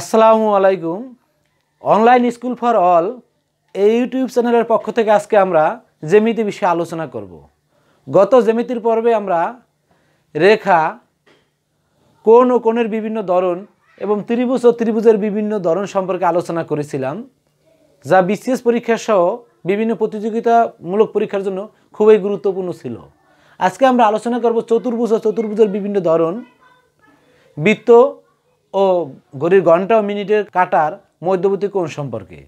আসসালামু আলাইকুম online school for all এই ইউটিউব চ্যানেলের পক্ষ থেকে আজকে আমরা জ্যামিতি বিষয়ে আলোচনা করব গত জ্যামিতির পর্বে আমরা রেখা কোন ও কোণের বিভিন্ন ধরন এবং ত্রিভুজ ও ত্রিভুজের বিভিন্ন ধরন সম্পর্কে আলোচনা করেছিলাম যা বিসিএস পরীক্ষা সহ বিভিন্ন প্রতিযোগিতামূলক পরীক্ষার জন্য খুবই গুরুত্বপূর্ণ ছিল আজকে আমরা আলোচনা করব চতুর্ভুজ ও চতুর্ভুজের বিভিন্ন ধরন বৃত্ত ও ঘড়ির ঘন্টা ও মিনিটের কাটার মধ্যবর্তী কোণ সম্পর্কে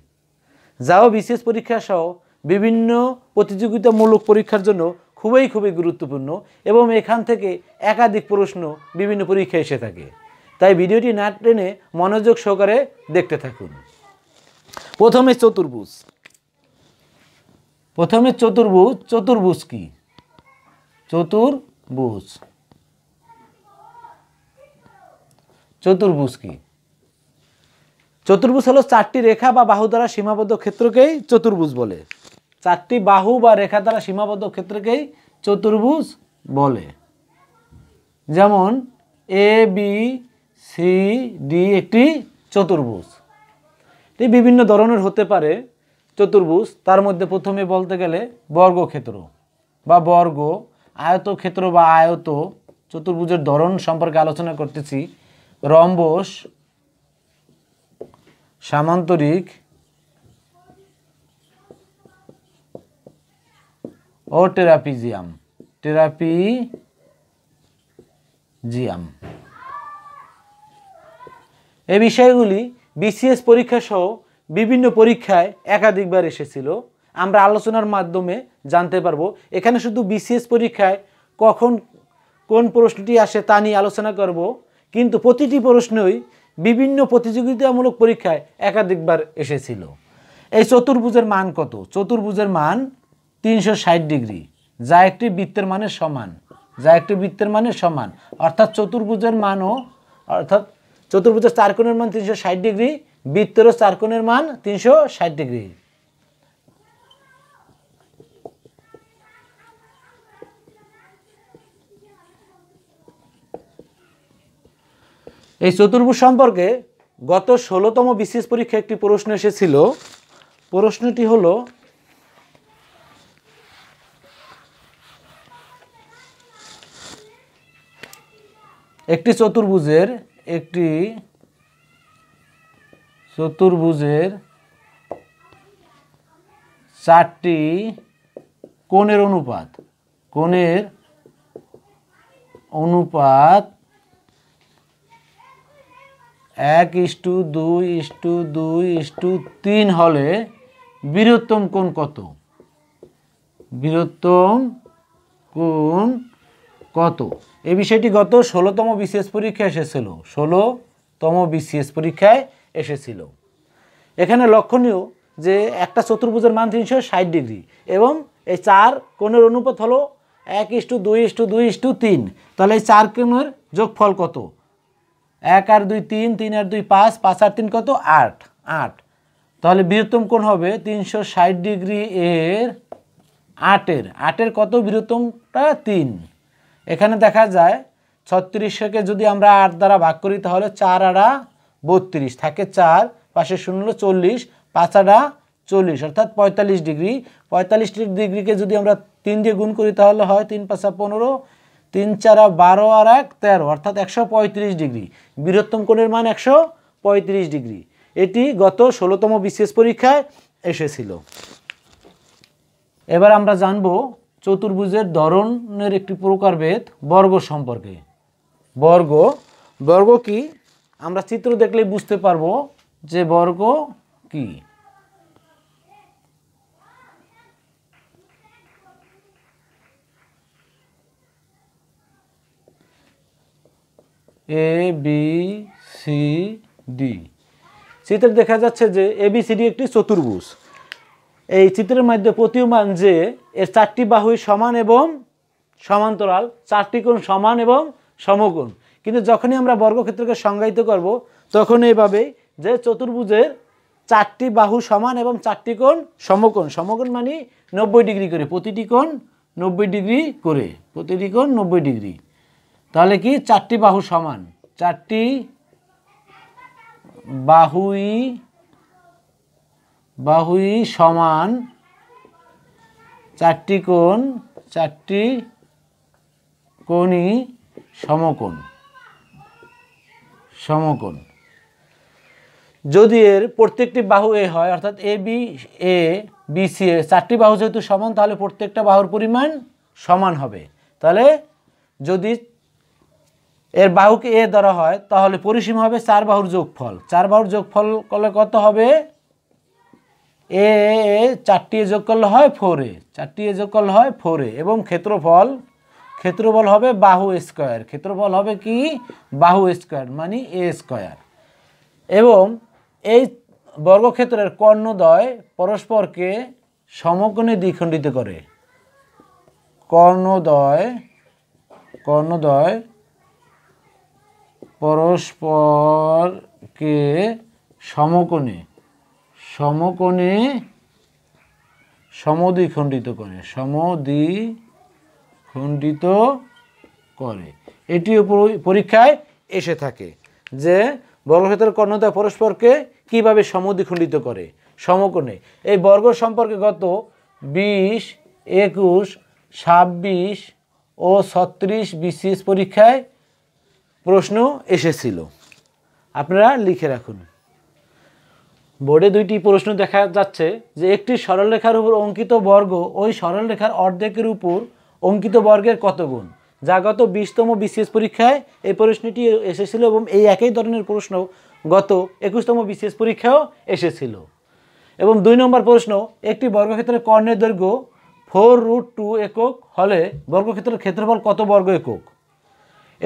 যাও বিশেষ পরীক্ষা সহ বিভিন্ন প্রতিযোগিতামূলক পরীক্ষার জন্য খুবই খুবই গুরুত্বপূর্ণ এবং এখান থেকে একাধিক প্রশ্ন বিভিন্ন পরীক্ষায় এসে থাকে তাই ভিডিওটি না টেনে মনোযোগ সহকারে দেখতে থাকুন প্রথমে চতুর্ভুজ প্রথমে চতুর্ভুজ চতুর্ভুজ কি চতুর্ভুজ চতুর্ভুজ কি চতুর্ভুজ হলো চারটি রেখা বা বাহু দ্বারা সীমাবদ্ধ ক্ষেত্রকেই চতুর্ভুজ বলে চারটি বাহু বা রেখা দ্বারা সীমাবদ্ধ ক্ষেত্রকেই চতুর্ভুজ বলে যেমন এ বি সি ডি একটি চতুর্ভুজ এটি বিভিন্ন ধরনের হতে পারে চতুর্ভুজ তার মধ্যে প্রথমে বলতে গেলে বর্গক্ষেত্র বা বর্গ আয়ত ক্ষেত্র বা আয়ত চতুর্ভুজের ধরন সম্পর্কে আলোচনা করতেছি রম্বস সামান্তরিক ও টেরাপিজিয়াম জিয়াম এই বিষয়গুলি বিসিএস পরীক্ষা সহ বিভিন্ন পরীক্ষায় একাধিকবার এসেছিল আমরা আলোচনার মাধ্যমে জানতে পারবো এখানে শুধু বিসিএস পরীক্ষায় কখন কোন প্রশ্নটি আসে তা নিয়ে আলোচনা করবো কিন্তু প্রতিটি প্রশ্নই বিভিন্ন প্রতিযোগিতামূলক পরীক্ষায় একাধিকবার এসেছিল এই চতুর্ভুজের মান কত চতুর্ভুজের মান তিনশো ডিগ্রি যা একটি বৃত্তের মানের সমান যা একটি বৃত্তের মানের সমান অর্থাৎ চতুর্ভুজের মানও অর্থাৎ চতুর্ভুজের চারকোণের মান তিনশো ডিগ্রি বৃত্তেরও চারকোণের মান তিনশো ডিগ্রি এই চতুর্ভুজ সম্পর্কে গত ষোলোতম বিশেষ পরীক্ষা একটি প্রশ্ন এসেছিল প্রশ্নটি হলো একটি চতুর্ভুজের একটি চতুর্ভুজের চারটি কোণের অনুপাত কোণের অনুপাত এক ইস্টু দুই ইস্টু দুই ইস্টু তিন হলে বৃহত্তম কোণ কত বৃহত্তম কোণ কত এই বিষয়টি গত ষোলোতম বিশেষ পরীক্ষায় এসেছিল ষোলোতম বিশেষ পরীক্ষায় এসেছিল এখানে লক্ষণীয় যে একটা চতুর্ভুজের মান তিনশো ষাট ডিগ্রি এবং এই চার কোণের অনুপাত হলো এক ইস্টু দুই ইস্টু দুই ইস্টু তিন তাহলে এই চার কোণের যোগফল কত এক আর দুই তিন তিন আর দুই পাঁচ পাঁচ আর তিন কত আট আট তাহলে বৃহত্তম কোণ হবে তিনশো ষাট ডিগ্রি এর আটের আটের কত বৃহত্তমটা তিন এখানে দেখা যায় ছত্রিশকে যদি আমরা আট দ্বারা ভাগ করি তাহলে চার আড়া বত্রিশ থাকে চার পাশে শূন্য চল্লিশ পাঁচ আড়া চল্লিশ অর্থাৎ পঁয়তাল্লিশ ডিগ্রি পঁয়তাল্লিশ ডিগ্রিকে যদি আমরা তিন দিয়ে গুণ করি তাহলে হয় তিন পাঁচা পনেরো তিন চারা বারো আর এক তেরো অর্থাৎ একশো পঁয়ত্রিশ ডিগ্রি বৃহত্তম কোণের মান একশো পঁয়ত্রিশ ডিগ্রি এটি গত ষোলোতম বিশেষ পরীক্ষায় এসেছিল এবার আমরা জানব চতুর্ভুজের ধরনের একটি প্রকারভেদ বর্গ সম্পর্কে বর্গ বর্গ কি আমরা চিত্র দেখলেই বুঝতে পারবো যে বর্গ কী এ বি সি ডি চিত্রে দেখা যাচ্ছে যে এ বি সি ডি একটি চতুর্ভুজ এই চিত্রের মধ্যে প্রতীয়মান যে এর চারটি বাহুই সমান এবং সমান্তরাল চারটি কোণ সমান এবং সমকোণ কিন্তু যখনই আমরা বর্গক্ষেত্রকে সংজ্ঞায়িত করব তখন এইভাবে যে চতুর্ভুজের চারটি বাহু সমান এবং চারটি কোণ সমকোণ সমকোণ মানে নব্বই ডিগ্রি করে প্রতিটি কোণ নব্বই ডিগ্রি করে প্রতিটি কোণ নব্বই ডিগ্রি তাহলে কি চারটি বাহু সমান চারটি বাহুই বাহুই সমান চারটি কোণ চারটি কোণই সমকোণ সমকোণ যদি এর প্রত্যেকটি বাহু এ হয় অর্থাৎ A B A B C A চারটি বাহু যেহেতু সমান তাহলে প্রত্যেকটা বাহুর পরিমাণ সমান হবে তাহলে যদি এর বাহুকে এ ধরা হয় তাহলে পরিসীম হবে চার বাহুর যোগফল চার বাহুর যোগফল করলে কত হবে এ চারটি যোগ করলে হয় ফোরে চারটি যোগ করলে হয় ফোরে এবং ক্ষেত্রফল ক্ষেত্রফল হবে বাহু স্কোয়ার ক্ষেত্রফল হবে কি বাহু স্কোয়ার মানে এ স্কোয়ার এবং এই বর্গক্ষেত্রের কর্ণদ্বয় পরস্পরকে সমকোণে দ্বিখণ্ডিত করে কর্ণদয় কর্ণদয় পরস্পরকে সমকোণে সমকোণে সমদ্বিখণ্ডিত করে সমদ্বিখণ্ডিত করে এটিও পরীক্ষায় এসে থাকে যে বর্গক্ষেত্রের কর্ণতা পরস্পরকে কিভাবে সমদ্বিখণ্ডিত করে সমকোণে এই বর্গ সম্পর্কে গত বিশ একুশ ছাব্বিশ ও ছত্রিশ বিশেষ পরীক্ষায় প্রশ্ন এসেছিল আপনারা লিখে রাখুন বোর্ডে দুইটি প্রশ্ন দেখা যাচ্ছে যে একটি সরলরেখার উপর অঙ্কিত বর্গ ওই সরলরেখার অর্ধেকের উপর অঙ্কিত বর্গের কত গুণ যা গত বিশতম বিসিএস পরীক্ষায় এই প্রশ্নটি এসেছিল এবং এই একই ধরনের প্রশ্ন গত একুশতম বিসিএস পরীক্ষাও এসেছিল এবং দুই নম্বর প্রশ্ন একটি বর্গক্ষেত্রের কর্ণের দৈর্ঘ্য ফোর রুট টু একক হলে বর্গক্ষেত্রের ক্ষেত্রফল কত বর্গ একক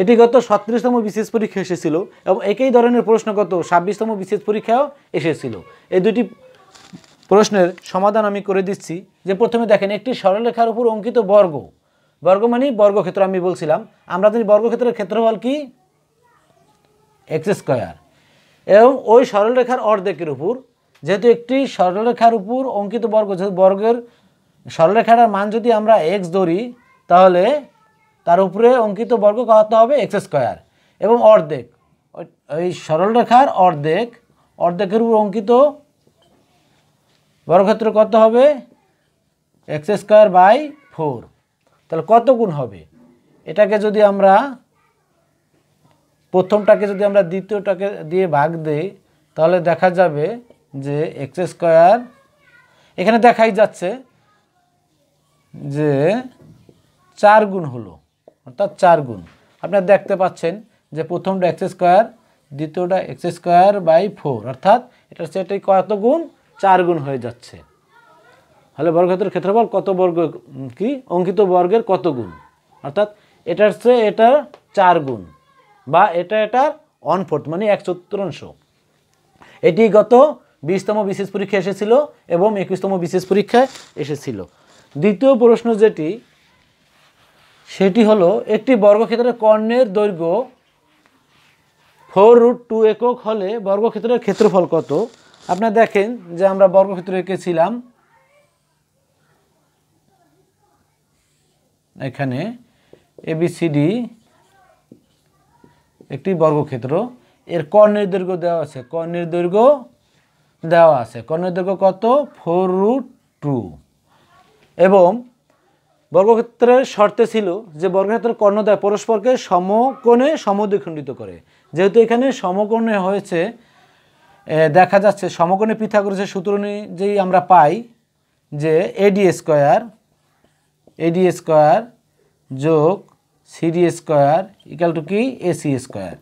এটি গত সত্রিশতম বিশেষ পরীক্ষা এসেছিল এবং একই ধরনের প্রশ্ন গত ছাব্বিশতম বিশেষ পরীক্ষাও এসেছিল এই দুটি প্রশ্নের সমাধান আমি করে দিচ্ছি যে প্রথমে দেখেন একটি সরলরেখার উপর অঙ্কিত বর্গ বর্গ মানে বর্গক্ষেত্র আমি বলছিলাম আমরা জানি বর্গক্ষেত্রের ক্ষেত্রফল কি এক্স স্কোয়ার এবং ওই সরলরেখার অর্ধেকের উপর যেহেতু একটি সরলরেখার উপর অঙ্কিত বর্গ যেহেতু বর্গের সরলরেখাটার মান যদি আমরা এক্স ধরি তাহলে তার উপরে অঙ্কিত বর্গ কত হবে এক্স স্কোয়ার এবং অর্ধেক ওই রেখার অর্ধেক অর্ধেকের উপর অঙ্কিত বর্গক্ষেত্র কত হবে এক্স স্কোয়ার বাই ফোর তাহলে কত গুণ হবে এটাকে যদি আমরা প্রথমটাকে যদি আমরা দ্বিতীয়টাকে দিয়ে ভাগ দিই তাহলে দেখা যাবে যে এক্স স্কোয়ার এখানে দেখাই যাচ্ছে যে চার গুণ হলো অর্থাৎ চার গুণ আপনারা দেখতে পাচ্ছেন যে প্রথমটা এক্স স্কোয়ার দ্বিতীয়টা এক্স স্কোয়ার বাই ফোর অর্থাৎ এটা সেটি কত গুণ চার গুণ হয়ে যাচ্ছে হলে বর্গক্ষেত্রের ক্ষেত্রফল কত বর্গ কি অঙ্কিত বর্গের কত গুণ অর্থাৎ এটার চেয়ে এটার চার গুণ বা এটা এটার অন ফোর্থ মানে এক চতুর্থাংশ এটি গত বিশতম বিশেষ পরীক্ষা এসেছিল এবং একুশতম বিশেষ পরীক্ষায় এসেছিল দ্বিতীয় প্রশ্ন যেটি সেটি হলো একটি বর্গক্ষেত্রের কর্ণের দৈর্ঘ্য ফোর রুট টু একক হলে বর্গক্ষেত্রের ক্ষেত্রফল কত আপনারা দেখেন যে আমরা বর্গক্ষেত্র এঁকেছিলাম এখানে এবিসিডি একটি বর্গক্ষেত্র এর কর্ণের দৈর্ঘ্য দেওয়া আছে কর্ণের দৈর্ঘ্য দেওয়া আছে কর্ণের দৈর্ঘ্য কত ফোর রুট টু এবং বর্গক্ষেত্রের শর্তে ছিল যে বর্গক্ষেত্রের কর্ণদ্বয় পরস্পরকে সমকোণে সমদ্বিখণ্ডিত করে যেহেতু এখানে সমকোণে হয়েছে দেখা যাচ্ছে সমকোণে পিথাগোরাসের সূত্র অনুযায়ী আমরা পাই যে এডি স্কোয়ার এডি স্কোয়ার যোগ সিডি স্কোয়ার ইকাল টু কি এসি স্কোয়ার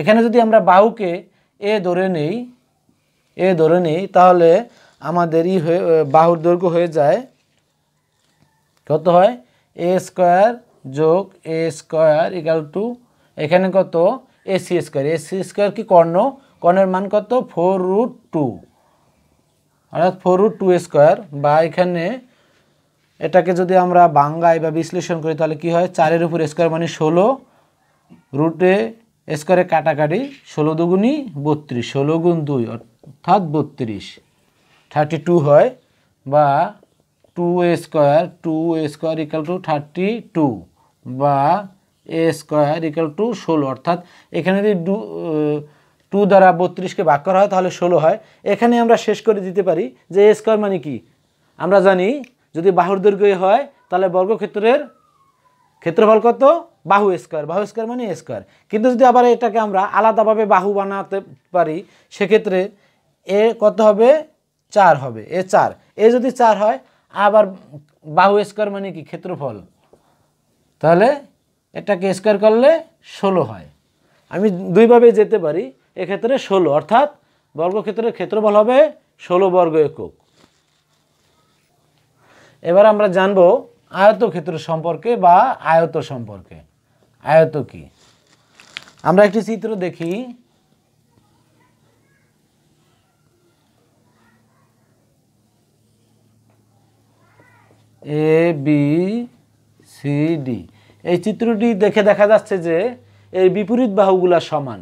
এখানে যদি আমরা বাহুকে এ ধরে নেই এ ধরে নেই তাহলে আমাদেরই হয়ে বাহুর দৈর্ঘ্য হয়ে যায় কত হয় এ স্কোয়ার যোগ এ স্কোয়ার ইকাল টু এখানে কত এসি স্কোয়ার এসি স্কোয়ার কি কর্ণ কর্ণের মান কত ফোর রুট টু অর্থাৎ ফোর রুট টু স্কোয়ার বা এখানে এটাকে যদি আমরা বাঙ্গাই বা বিশ্লেষণ করি তাহলে কি হয় চারের উপর স্কোয়ার মানে ষোলো রুটে স্কোয়ারে কাটাকাটি ষোলো দুগুণই বত্রিশ ষোলো গুণ দুই অর্থাৎ বত্রিশ থার্টি টু হয় বা two square two square equal to thirty two বা এ স্কোয়ার ইকাল টু ষোলো অর্থাৎ এখানে যদি টু দ্বারা বত্রিশকে ভাগ করা হয় তাহলে ষোলো হয় এখানে আমরা শেষ করে দিতে পারি যে এ স্কোয়ার মানে কি আমরা জানি যদি বাহুর দৈর্ঘ্য হয় তাহলে বর্গক্ষেত্রের ক্ষেত্রফল কত বাহু স্কোয়ার বাহু স্কোয়ার মানে স্কোয়ার কিন্তু যদি আবার এটাকে আমরা আলাদাভাবে বাহু বানাতে পারি সেক্ষেত্রে এ কত হবে চার হবে এ চার এ যদি চার হয় আবার বাহু স্কোয়ার মানে কি ক্ষেত্রফল তাহলে এটাকে স্কোয়ার করলে ষোলো হয় আমি দুইভাবে যেতে পারি এক্ষেত্রে ষোলো অর্থাৎ বর্গক্ষেত্রের ক্ষেত্রফল হবে ষোলো বর্গ একক এবার আমরা জানব ক্ষেত্র সম্পর্কে বা আয়ত সম্পর্কে আয়ত কি আমরা একটি চিত্র দেখি এ বি সি ডি এই চিত্রটি দেখে দেখা যাচ্ছে যে এর বিপরীত বাহুগুলা সমান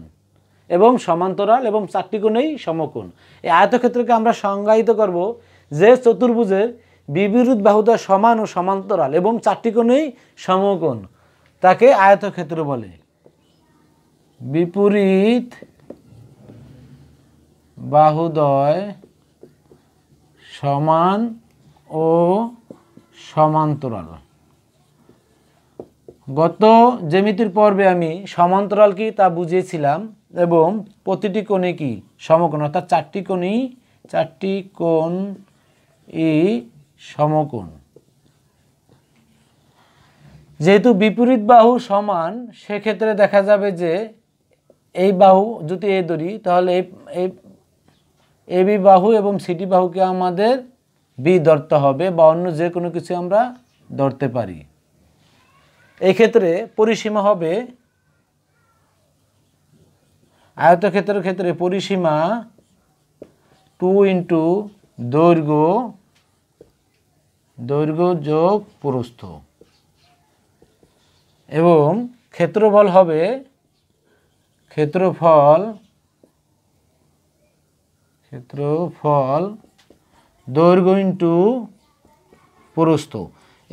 এবং সমান্তরাল এবং চারটি কোণেই সমকোণ এই আয়তক্ষেত্রকে আমরা সংজ্ঞায়িত করব যে চতুর্ভুজের বিপরীত বাহুটা সমান ও সমান্তরাল এবং চারটি কোণেই সমকোণ তাকে আয়তক্ষেত্র বলে বিপরীত বাহুদয় সমান ও সমান্তরাল গত জ্যামিতির পর্বে আমি সমান্তরাল কি তা বুঝিয়েছিলাম এবং প্রতিটি কোণে কি সমকোণ অর্থাৎ চারটি কোণই চারটি কোণ ই সমকোণ যেহেতু বিপরীত বাহু সমান সেক্ষেত্রে দেখা যাবে যে এই বাহু যদি এ দড়ি তাহলে এই এবি বাহু এবং সিটি বাহুকে আমাদের বি ধরতে হবে বা অন্য যে কোনো কিছু আমরা ধরতে পারি এক্ষেত্রে পরিসীমা হবে আয়তক্ষেত্রের ক্ষেত্রে পরিসীমা টু ইন্টু দৈর্ঘ্য দৈর্ঘ্য যোগ প্রস্থ এবং ক্ষেত্রফল হবে ক্ষেত্রফল ক্ষেত্রফল দৈর্ঘ্য ইন্টু প্রস্থ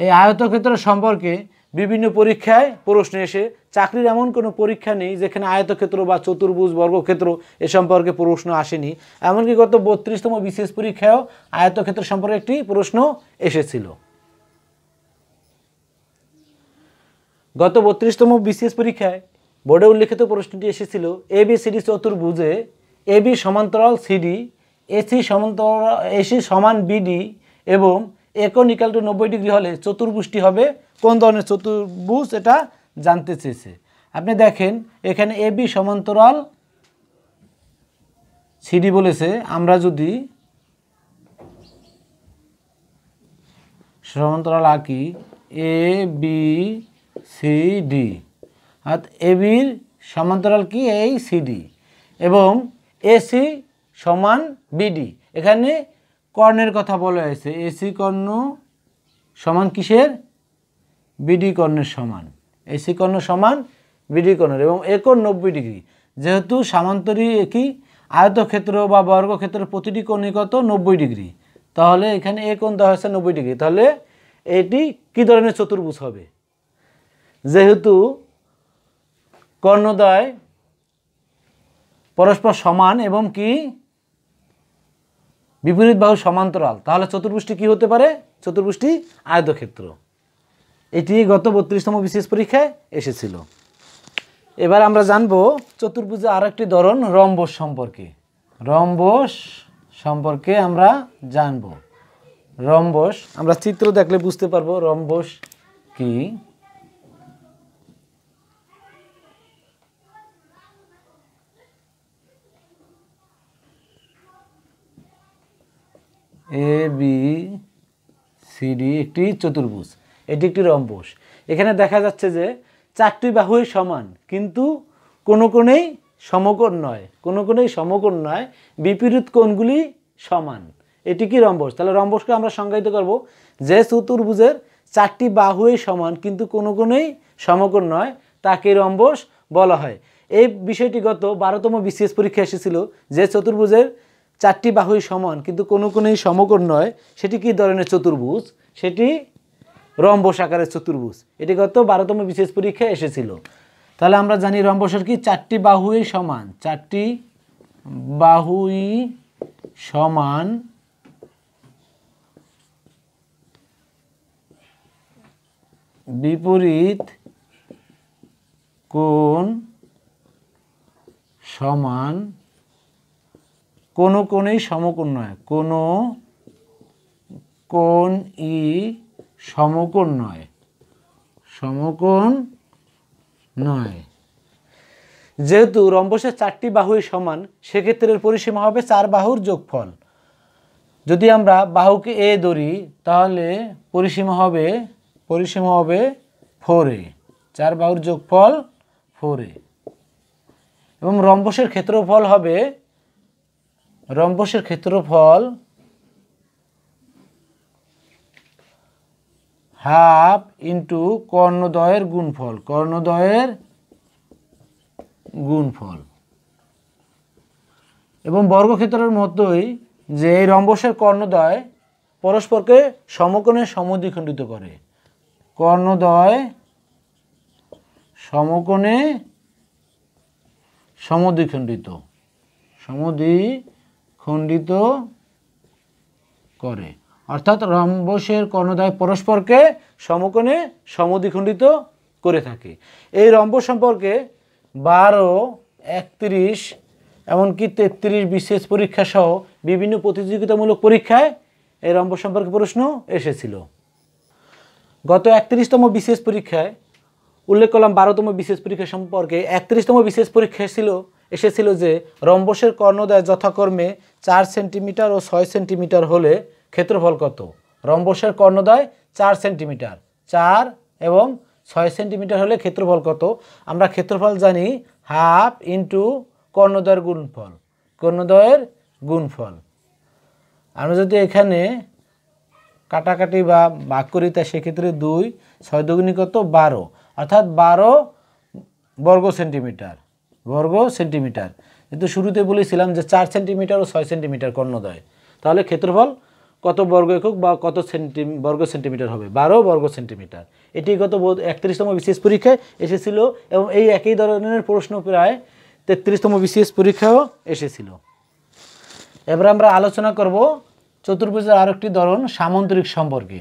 এই আয়তক্ষেত্র সম্পর্কে বিভিন্ন পরীক্ষায় প্রশ্ন এসে চাকরির এমন কোনো পরীক্ষা নেই যেখানে আয়তক্ষেত্র বা চতুর্ভুজ বর্গক্ষেত্র এ সম্পর্কে প্রশ্ন আসেনি এমনকি গত বত্রিশতম বিশেষ পরীক্ষায়ও আয়তক্ষেত্র সম্পর্কে একটি প্রশ্ন এসেছিল গত বত্রিশতম বিশেষ পরীক্ষায় বোর্ডে উল্লেখিত প্রশ্নটি এসেছিল সিডি চতুর্ভুজে এবি সমান্তরাল সিডি এসি সমান্তর এসি সমান বিডি এবং একন ইকাল টু নব্বই ডিগ্রি হলে চতুর্ভুষ্টি হবে কোন ধরনের চতুর্ভুজ এটা জানতে চেয়েছে আপনি দেখেন এখানে এ বি সমান্তরাল সিডি বলেছে আমরা যদি সমান্তরাল আঁকি এ বি সি ডি অর্থাৎ এ বির সমান্তরাল কি এই সিডি এবং এসি সমান বিডি এখানে কর্ণের কথা বলা হয়েছে এসি কর্ণ সমান কিসের বিডি কর্ণের সমান এসি কর্ণ সমান বিডি কর্ণের এবং একর নব্বই ডিগ্রি যেহেতু সামান্তরী একই আয়তক্ষেত্র বা বর্গক্ষেত্রের প্রতিটি কোণে কত নব্বই ডিগ্রি তাহলে এখানে এ কোণ দেওয়া হয়েছে নব্বই ডিগ্রি তাহলে এটি কি ধরনের চতুর্ভুজ হবে যেহেতু কর্ণদয় পরস্পর সমান এবং কি বিপরীত বাহু সমান্তরাল তাহলে চতুর্ভুষ্টি কি হতে পারে চতুর্ভুষ্টি আয়তক্ষেত্র এটি গত বত্রিশতম বিশেষ পরীক্ষায় এসেছিল এবার আমরা জানব চতুর্ভুজে আর একটি ধরন রম্বস সম্পর্কে রম্বস সম্পর্কে আমরা জানব রম্বস আমরা চিত্র দেখলে বুঝতে পারবো রম্বস কি এ বি সিডি একটি চতুর্ভুজ এটি একটি রম্বস এখানে দেখা যাচ্ছে যে চারটি বাহুই সমান কিন্তু কোনো কোণেই সমকোণ নয় কোনো কোণেই সমকোণ নয় বিপরীত কোণগুলি সমান এটি কি রম্বস তাহলে রম্বসকে আমরা সংজ্ঞায়িত করব যে চতুর্ভুজের চারটি বাহুই সমান কিন্তু কোনো কোণেই সমকোণ নয় তাকে রম্বস বলা হয় এই বিষয়টি গত বারোতম বিসিএস পরীক্ষা এসেছিল যে চতুর্ভুজের চারটি বাহুই সমান কিন্তু কোনো কোনোই সমকোণ নয় সেটি কি ধরনের চতুর্ভুজ সেটি রম্বস আকারের চতুর্ভুজ এটি গত বারোতম বিশেষ পরীক্ষায় এসেছিল তাহলে আমরা জানি রম্বসের কি চারটি বাহুই সমান চারটি বাহুই সমান বিপরীত কোন সমান কোনো কোণেই সমকোণ নয় কোনো কোন ই সমকোণ নয় সমকোণ নয় যেহেতু রম্বসের চারটি বাহুই সমান সেক্ষেত্রে পরিসীমা হবে চার বাহুর যোগফল যদি আমরা বাহুকে এ ধরি তাহলে পরিসীমা হবে পরিসীমা হবে ফোর এ চার বাহুর যোগফল ফোর এ এবং রম্বসের ক্ষেত্রফল হবে রম্বসের ক্ষেত্রফল হাফ ইন্টু কর্ণদয়ের গুণফল কর্ণদয়ের গুণফল এবং বর্গক্ষেত্রের মতোই যে এই রম্বসের কর্ণদয় পরস্পরকে সমকোণে সমদ্বিখণ্ডিত করে কর্ণদয় সমকোণে সমদ্বিখণ্ডিত সমদ্বি খণ্ডিত করে অর্থাৎ রম্বসের কর্ণদ্বয় পরস্পরকে সমকোণে সমদ্বিখণ্ডিত করে থাকে এই রম্ব সম্পর্কে বারো একত্রিশ এমনকি তেত্রিশ বিশেষ পরীক্ষা সহ বিভিন্ন প্রতিযোগিতামূলক পরীক্ষায় এই রম্ব সম্পর্কে প্রশ্ন এসেছিল গত একত্রিশতম বিশেষ পরীক্ষায় উল্লেখ করলাম বারোতম বিশেষ পরীক্ষা সম্পর্কে একত্রিশতম বিশেষ পরীক্ষা ছিল এসেছিল যে রম্বসের কর্ণদয় যথাক্রমে চার সেন্টিমিটার ও ছয় সেন্টিমিটার হলে ক্ষেত্রফল কত রম্বসের কর্ণদয় চার সেন্টিমিটার চার এবং ছয় সেন্টিমিটার হলে ক্ষেত্রফল কত আমরা ক্ষেত্রফল জানি হাফ ইন্টু কর্ণদয়ের গুণফল কর্ণদয়ের গুণফল আমরা যদি এখানে কাটাকাটি বা ভাগ করি তা সেক্ষেত্রে দুই ছয় দুগুণী কত বারো অর্থাৎ বারো বর্গ সেন্টিমিটার বর্গ সেন্টিমিটার কিন্তু শুরুতে বলেছিলাম যে চার সেন্টিমিটার ও ছয় সেন্টিমিটার কর্ণদয় তাহলে ক্ষেত্রফল কত বর্গ একক বা কত সেন্টি বর্গ সেন্টিমিটার হবে বারো বর্গ সেন্টিমিটার এটি গত একত্রিশতম বিশেষ পরীক্ষায় এসেছিল এবং এই একই ধরনের প্রশ্ন প্রায় তেত্রিশতম বিশেষ পরীক্ষাও এসেছিল এবার আমরা আলোচনা করব চতুর্ভুজের আরেকটি ধরন সামান্তরিক সম্পর্কে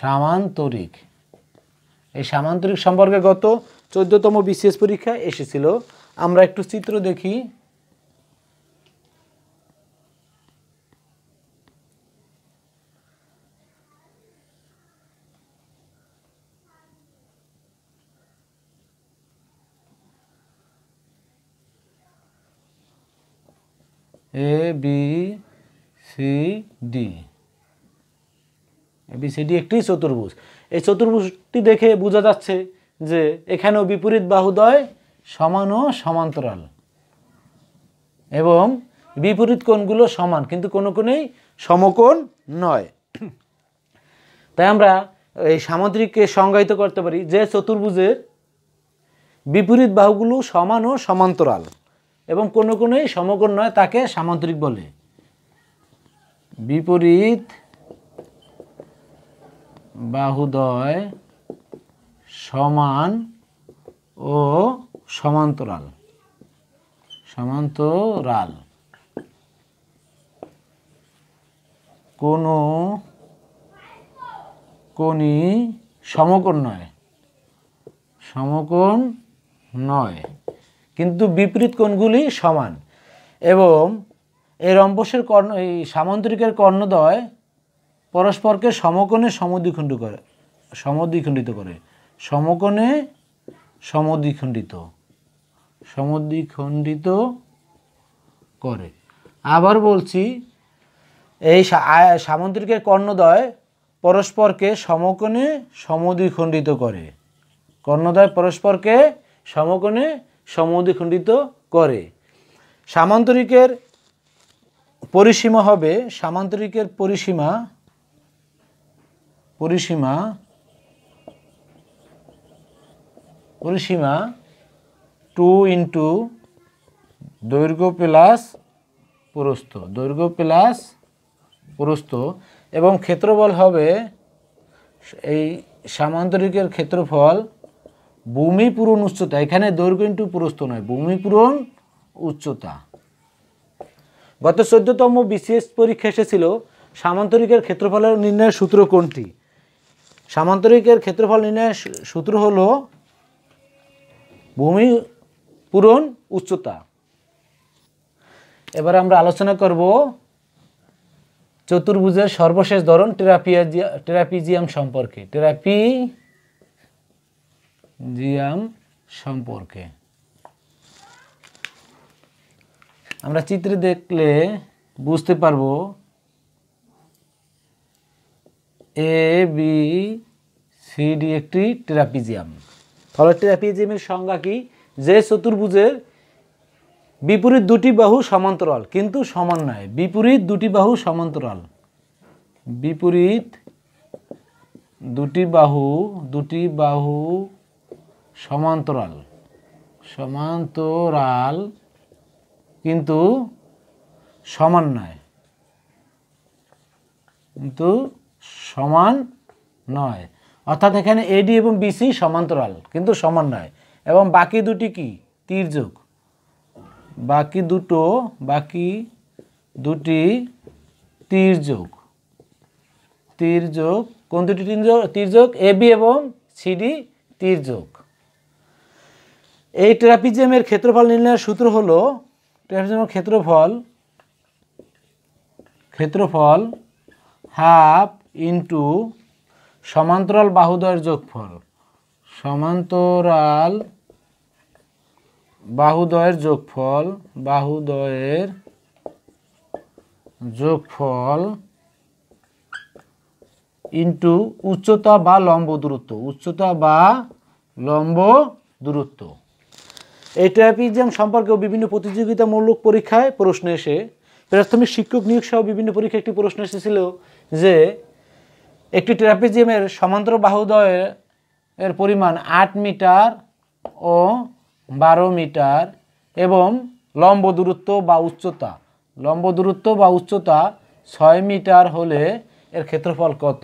সামান্তরিক এই সামান্তরিক সম্পর্কে গত চোদ্দতম বিসিএস পরীক্ষা এসেছিল আমরা একটু চিত্র দেখি A B C D A B C D একটি চতুর্ভুজ এই চতুর্ভুজটি দেখে বোঝা যাচ্ছে যে এখানেও বিপরীত বাহুদয় সমান ও সমান্তরাল এবং বিপরীত কোণগুলো সমান কিন্তু কোনো কোণেই সমকোণ নয় তাই আমরা এই সামুদ্রিককে সংজ্ঞায়িত করতে পারি যে চতুর্ভুজের বিপরীত বাহুগুলো সমান ও সমান্তরাল এবং কোনো কোনোই সমকোণ নয় তাকে সামান্তরিক বলে বিপরীত বাহুদয় সমান ও সমান্তরাল সমান্তরাল কোনো কোনি সমকোণ নয় সমকোণ নয় কিন্তু বিপরীত কোণগুলি সমান এবং এই রম্পসের কর্ণ এই সামান্তরিকের কর্ণদয় পরস্পরকে সমকোণে সমদ্বিখণ্ড করে সমদ্বিখণ্ডিত করে সমকোণে সমদ্বিখণ্ডিত সমদ্বিখণ্ডিত করে আবার বলছি এই সামুদ্রিকের কর্ণদয় পরস্পরকে সমকোণে সমদ্বিখণ্ডিত করে কর্ণদয় পরস্পরকে সমকোণে সমদ্বিখণ্ডিত করে সামান্তরিকের পরিসীমা হবে সামান্তরিকের পরিসীমা পরিসীমা পরিসীমা টু ইন্টু দৈর্ঘ্য প্লাস পুরস্ত দৈর্ঘ্য প্লাস পুরস্ত এবং ক্ষেত্রফল হবে এই সামান্তরিকের ক্ষেত্রফল ভূমি পূরণ উচ্চতা এখানে দৈর্ঘ্য ইন্টু পুরস্ত নয় ভূমি পূরণ উচ্চতা গত চোদ্দতম বিসিএস পরীক্ষা এসেছিল সামান্তরিকের ক্ষেত্রফলের নির্ণয়ের সূত্র কোনটি সামান্তরিকের ক্ষেত্রফল নির্ণয়ের সূত্র হলো ভূমি পূরণ উচ্চতা এবার আমরা আলোচনা করব চতুর্ভুজের সর্বশেষ ধরন টেরাপিয়া টেরাপিজিয়াম সম্পর্কে টেরাপি জিয়াম সম্পর্কে আমরা চিত্রে দেখলে বুঝতে পারবো এ বি সি ডি একটি টেরাপিজিয়াম হলো ট্র্যাপিজিমের সংজ্ঞা কি যে চতুর্ভুজের বিপরীত দুটি বাহু সমান্তরাল কিন্তু সমান নয় বিপরীত দুটি বাহু সমান্তরাল বিপরীত দুটি বাহু দুটি বাহু সমান্তরাল সমান্তরাল কিন্তু সমান নয় কিন্তু সমান নয় অর্থাৎ এখানে এডি এবং বিসি সমান্তরাল কিন্তু সমান নয় এবং বাকি দুটি কি তীরযোগ বাকি দুটো বাকি দুটি তীরযোগ তীরযোগ কোন দুটি তীরযোগ তীরযোগ এবি এবং সিডি তীরযোগ এই ট্রাপিজিয়ামের ক্ষেত্রফল নির্ণয়ের সূত্র হলো ট্রাপিজিয়ামের ক্ষেত্রফল ক্ষেত্রফল হাফ ইন্টু সমান্তরাল বাহুদ্বয়ের যোগফল সমান্তরাল বাহুদ্বয়ের যোগফল বাহুদ্বয়ের যোগফল ইন্টু উচ্চতা বা লম্ব দূরত্ব উচ্চতা বা লম্ব দূরত্ব এই ট্র্যাপিজিয়াম সম্পর্কে সম্পর্কেও বিভিন্ন প্রতিযোগিতামূলক পরীক্ষায় প্রশ্ন এসে প্রাথমিক শিক্ষক নিয়োগ সহ বিভিন্ন পরীক্ষায় একটি প্রশ্ন এসেছিল যে একটি ট্রাপিজিয়ামের সমান্তর বাহুদয়ের এর পরিমাণ আট মিটার ও বারো মিটার এবং লম্ব দূরত্ব বা উচ্চতা লম্ব দূরত্ব বা উচ্চতা ছয় মিটার হলে এর ক্ষেত্রফল কত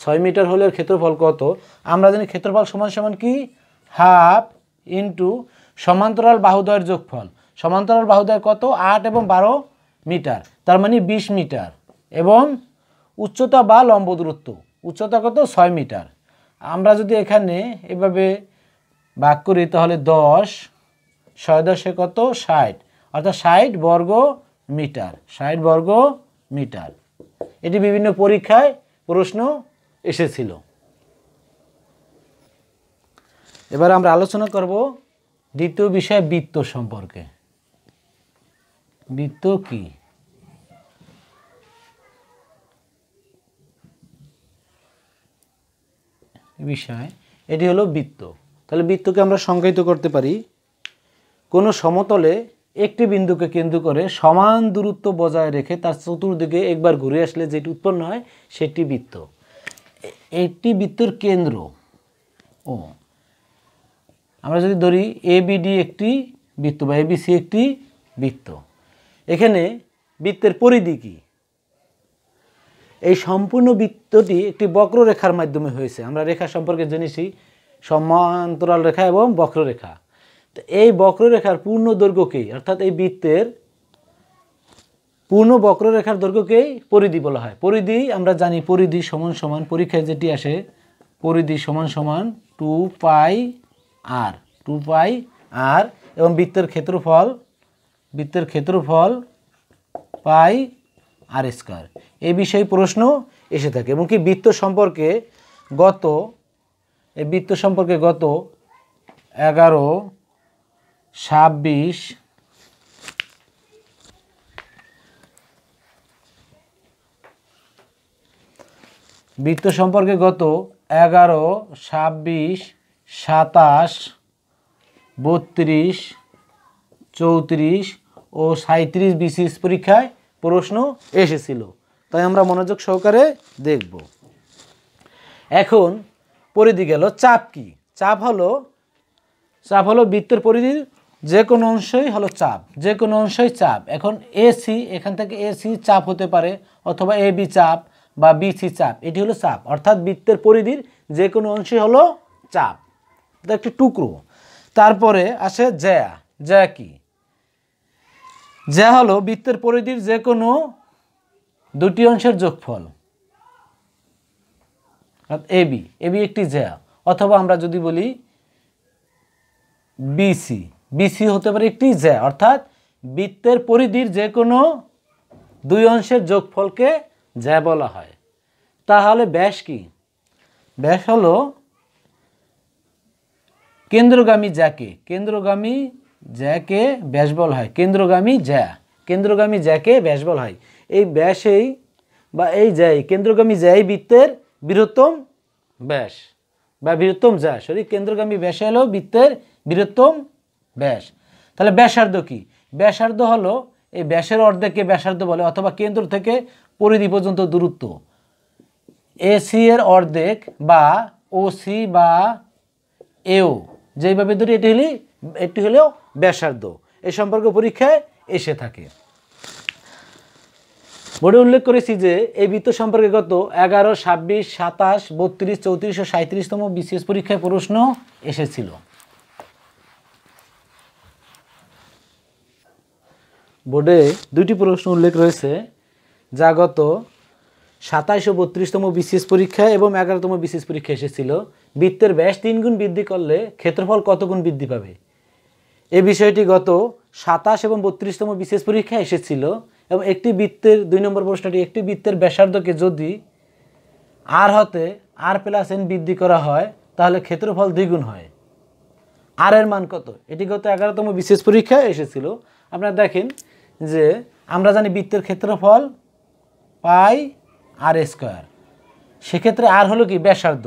ছয় মিটার হলে এর ক্ষেত্রফল কত আমরা জানি ক্ষেত্রফল সমান সমান কি হাফ ইন্টু সমান্তরাল বাহুদয়ের যোগফল সমান্তরাল বাহুদয় কত আট এবং বারো মিটার তার মানে বিশ মিটার এবং উচ্চতা বা লম্ব দূরত্ব উচ্চতা কত ছয় মিটার আমরা যদি এখানে এভাবে ভাগ করি তাহলে দশ ছয় দশে কত ষাট অর্থাৎ ষাট বর্গ মিটার ষাট বর্গ মিটার এটি বিভিন্ন পরীক্ষায় প্রশ্ন এসেছিল এবার আমরা আলোচনা করব দ্বিতীয় বিষয় বৃত্ত সম্পর্কে বৃত্ত কী বিষয় এটি হলো বৃত্ত তাহলে বৃত্তকে আমরা সংজ্ঞায়িত করতে পারি কোনো সমতলে একটি বিন্দুকে কেন্দ্র করে সমান দূরত্ব বজায় রেখে তার চতুর্দিকে একবার ঘুরে আসলে যেটি উৎপন্ন হয় সেটি বৃত্ত একটি বৃত্তের কেন্দ্র ও আমরা যদি ধরি এ এবিডি একটি বৃত্ত বা এবিসি একটি বৃত্ত এখানে বৃত্তের পরিধি কী এই সম্পূর্ণ বৃত্তটি একটি বক্ররেখার মাধ্যমে হয়েছে আমরা রেখা সম্পর্কে জেনেছি সমান্তরাল রেখা এবং বক্ররেখা তো এই বক্ররেখার পূর্ণ দৈর্ঘ্যকেই অর্থাৎ এই বৃত্তের পূর্ণ বক্ররেখার দৈর্ঘ্যকেই পরিধি বলা হয় পরিধি আমরা জানি পরিধি সমান সমান পরীক্ষায় যেটি আসে পরিধি সমান সমান টু পাই আর টু পাই আর এবং বৃত্তের ক্ষেত্রফল বৃত্তের ক্ষেত্রফল পাই আর স্কোয়ার এ বিষয়ে প্রশ্ন এসে থাকে এবং কি বৃত্ত সম্পর্কে গত এই বৃত্ত সম্পর্কে গত এগারো ছাব্বিশ বৃত্ত সম্পর্কে গত এগারো ছাব্বিশ সাতাশ বত্রিশ চৌত্রিশ ও সাঁত্রিশ বিশেষ পরীক্ষায় প্রশ্ন এসেছিল তাই আমরা মনোযোগ সহকারে দেখব এখন পরিধি গেল চাপ কি চাপ হলো চাপ হলো বৃত্তের পরিধির যে কোনো অংশই হলো চাপ যে কোনো অংশই চাপ এখন এসি এখান থেকে এসি চাপ হতে পারে অথবা এ বি চাপ বা বিসি চাপ এটি হলো চাপ অর্থাৎ বৃত্তের পরিধির যে কোনো অংশই হলো চাপ একটি টুকরো তারপরে আসে জ্যা জ্যা কি যা হলো বৃত্তের পরিধির যে কোনো দুটি অংশের যোগফল এবি এবি একটি জ্যা অথবা আমরা যদি বলি বিসি বিসি হতে পারে একটি জ্যা অর্থাৎ বৃত্তের পরিধির যে কোনো দুই অংশের যোগফলকে জ্যা বলা হয় তাহলে ব্যাস কি ব্যাস হলো কেন্দ্রগামী জ্যাকে কেন্দ্রগামী জ্যাকে ব্যাস বল হয় কেন্দ্রগামী জ্যা কেন্দ্রগামী জ্যাকে ব্যাস বল হয় এই ব্যাসেই বা এই জ্যাই কেন্দ্রগামী জ্যাই বৃত্তের বৃহত্তম ব্যাস বা বৃহত্তম জ্যা সরি কেন্দ্রগামী ব্যাস হলো বৃত্তের বৃহত্তম ব্যাস তাহলে ব্যাসার্ধ কি ব্যাসার্ধ হলো এই ব্যাসের অর্ধেককে ব্যাসার্ধ বলে অথবা কেন্দ্র থেকে পরিধি পর্যন্ত দূরত্ব এসি এর অর্ধেক বা ওসি বা এও যেইভাবে ধরি এটি হলি একটি হলেও ব্যাসার্ধ এ সম্পর্কে পরীক্ষায় এসে থাকে বোর্ডে উল্লেখ করেছি যে এই বৃত্ত সম্পর্কে গত এগারো ছাব্বিশ সাতাশ বত্রিশ চৌত্রিশ ও সাঁত্রিশতম বিশেষ পরীক্ষায় প্রশ্ন এসেছিল বোর্ডে দুটি প্রশ্ন উল্লেখ রয়েছে যা গত সাতাইশ ও বত্রিশতম বিশেষ পরীক্ষা এবং এগারোতম বিশেষ পরীক্ষা এসেছিল বৃত্তের ব্যাস তিন গুণ বৃদ্ধি করলে ক্ষেত্রফল কত গুণ বৃদ্ধি পাবে এ বিষয়টি গত সাতাশ এবং বত্রিশতম বিশেষ পরীক্ষায় এসেছিল এবং একটি বৃত্তের দুই নম্বর প্রশ্নটি একটি বৃত্তের ব্যাসার্ধকে যদি আর হতে আর প্লাস এন বৃদ্ধি করা হয় তাহলে ক্ষেত্রফল দ্বিগুণ হয় আর এর মান কত এটি গত এগারোতম বিশেষ পরীক্ষায় এসেছিল আপনারা দেখেন যে আমরা জানি বৃত্তের ক্ষেত্রফল পাই আর স্কোয়ার সেক্ষেত্রে আর হলো কি ব্যাসার্ধ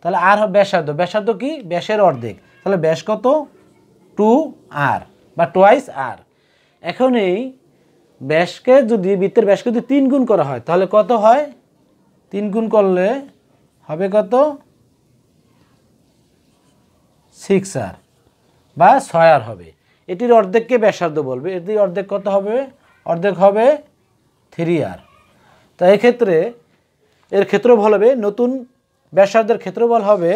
তাহলে আর ব্যাসার্ধ ব্যাসার্ধ কি ব্যাসের অর্ধেক তাহলে ব্যাস কত টু আর বা টোয়াইস আর এখন এই ব্যাসকে যদি বৃত্তের ব্যাসকে যদি তিন গুণ করা হয় তাহলে কত হয় তিন গুণ করলে হবে কত সিক্স আর বা ছয় আর হবে এটির অর্ধেককে ব্যাসার্ধ বলবে এটির অর্ধেক কত হবে অর্ধেক হবে থ্রি আর তা এক্ষেত্রে এর ক্ষেত্রফল হবে নতুন ব্যাসার্ধের ক্ষেত্রফল হবে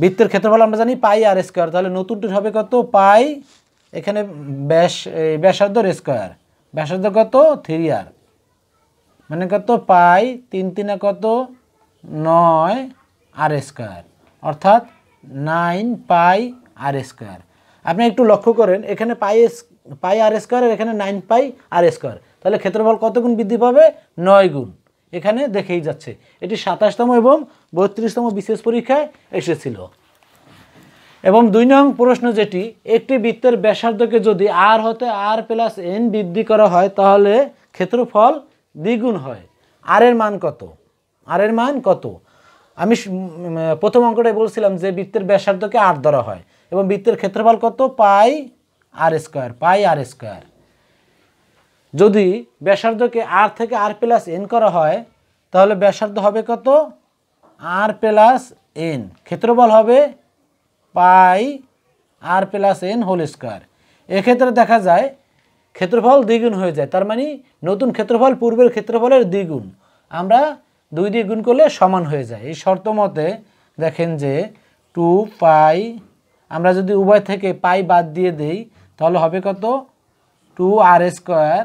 বৃত্তের ক্ষেত্রফল আমরা জানি পাই আর স্কোয়ার তাহলে নতুনটির হবে কত পাই এখানে ব্যাস ব্যাসার্ধ স্কোয়ার ব্যাসার্ধ কত থ্রি আর মানে কত পাই তিন তিনে কত নয় আর স্কোয়ার অর্থাৎ নাইন পাই আর স্কোয়ার আপনি একটু লক্ষ্য করেন এখানে পাই পাই আর স্কোয়ার এখানে নাইন পাই আর স্কোয়ার তাহলে ক্ষেত্রফল কত গুণ বৃদ্ধি পাবে নয় গুণ এখানে দেখেই যাচ্ছে এটি সাতাশতম এবং বত্রিশতম বিশেষ পরীক্ষায় এসেছিল এবং দুই নং প্রশ্ন যেটি একটি বৃত্তের ব্যাসার্ধকে যদি আর হতে আর প্লাস এন বৃদ্ধি করা হয় তাহলে ক্ষেত্রফল দ্বিগুণ হয় আর এর মান কত আর এর মান কত আমি প্রথম অঙ্কটায় বলছিলাম যে বৃত্তের ব্যাসার্ধকে আর ধরা হয় এবং বৃত্তের ক্ষেত্রফল কত পাই আর স্কোয়ার পাই আর স্কোয়ার যদি ব্যাসার্ধকে আর থেকে আর প্লাস এন করা হয় তাহলে ব্যাসার্ধ হবে কত আর প্লাস এন ক্ষেত্রফল হবে pi r plus n whole square এক্ষেত্রে দেখা যায় ক্ষেত্রফল দ্বিগুণ হয়ে যায় তার মানে নতুন ক্ষেত্রফল পূর্বের ক্ষেত্রফলের দ্বিগুণ আমরা দুই দিয়ে গুণ করলে সমান হয়ে যায় এই শর্ত মতে দেখেন যে টু পাই আমরা যদি উভয় থেকে পাই বাদ দিয়ে দেই তাহলে হবে কত two r square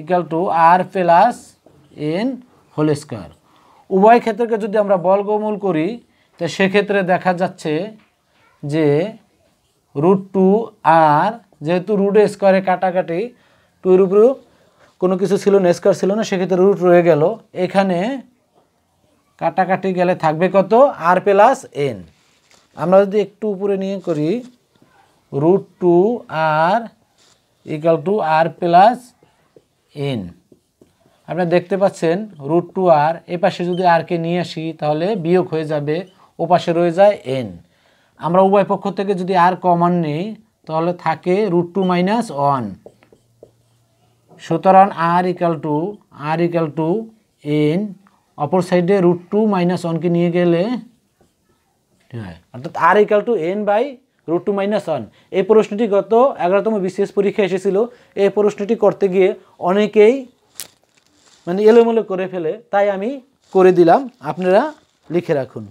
equal two r plus n whole square উভয় ক্ষেত্রকে যদি আমরা বর্গমূল করি তো সেক্ষেত্রে দেখা যাচ্ছে যে রুট টু আর যেহেতু রুট স্কোয়ারে কাটাকাটি টুর উপরেও কোনো কিছু ছিল না স্কোয়ার ছিল না সেক্ষেত্রে রুট রয়ে গেল এখানে কাটাকাটি গেলে থাকবে কত আর প্লাস এন আমরা যদি একটু উপরে নিয়ে করি root two r equal two r plus n আপনারা দেখতে পাচ্ছেন রুট টু আর এপাশে যদি আরকে নিয়ে আসি তাহলে বিয়োগ হয়ে যাবে ওপাশে রয়ে যায় এন আমরা উভয় পক্ষ থেকে যদি আর কমন নিই তাহলে থাকে রুট টু মাইনাস ওয়ান সুতরাং r equal two r equal two n অপর সাইডে রুট টু মাইনাস ওয়ানকে নিয়ে গেলে অর্থাৎ r equal two n by root two minus one এই প্রশ্নটি গত এগারোতম বিশেষ পরীক্ষা এসেছিল এই প্রশ্নটি করতে গিয়ে অনেকেই মানে এলোমেলো করে ফেলে তাই আমি করে দিলাম আপনারা লিখে রাখুন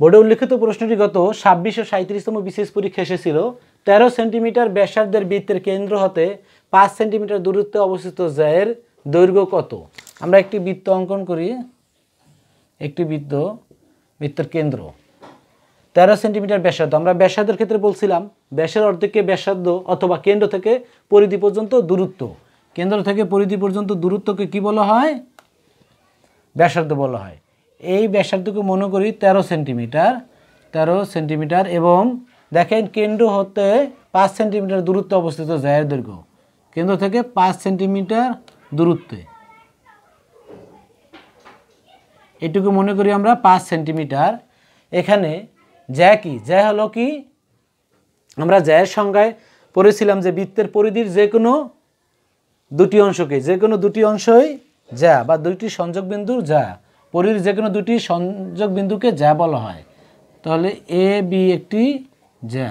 বোর্ডে উল্লেখিত প্রশ্নটি গত ছাব্বিশ ও সাঁত্রিশতম বিশেষ পরীক্ষা এসেছিল তেরো সেন্টিমিটার ব্যাসার্ধের বৃত্তের কেন্দ্র হতে পাঁচ সেন্টিমিটার দূরত্বে অবস্থিত জয়ের দৈর্ঘ্য কত আমরা একটি বৃত্ত অঙ্কন করি একটি বৃত্ত বৃত্তের কেন্দ্র তেরো সেন্টিমিটার ব্যাসার্ধ আমরা ব্যাসার্ধের ক্ষেত্রে বলছিলাম ব্যাসের অর্ধেককে ব্যাসার্ধ অথবা কেন্দ্র থেকে পরিধি পর্যন্ত দূরত্ব কেন্দ্র থেকে পরিধি পর্যন্ত দূরত্বকে কি বলা হয় ব্যাসার্ধ বলা হয় এই ব্যাসার্ধকে মনে করি ১৩ সেন্টিমিটার ১৩ সেন্টিমিটার এবং দেখেন কেন্দ্র হতে পাঁচ সেন্টিমিটার দূরত্বে অবস্থিত জায়ের দৈর্ঘ্য কেন্দ্র থেকে পাঁচ সেন্টিমিটার দূরত্বে এটুকু মনে করি আমরা পাঁচ সেন্টিমিটার এখানে জ্যা কি জ্যা হলো কি আমরা জ্যায়ের সংজ্ঞায় পড়েছিলাম যে বৃত্তের পরিধির যে কোনো দুটি অংশকে যে কোনো দুটি অংশই যা বা দুইটি সংযোগ বিন্দুর যা পরির যে কোনো দুটি সংযোগ বিন্দুকে যা বলা হয় তাহলে এ বি একটি যা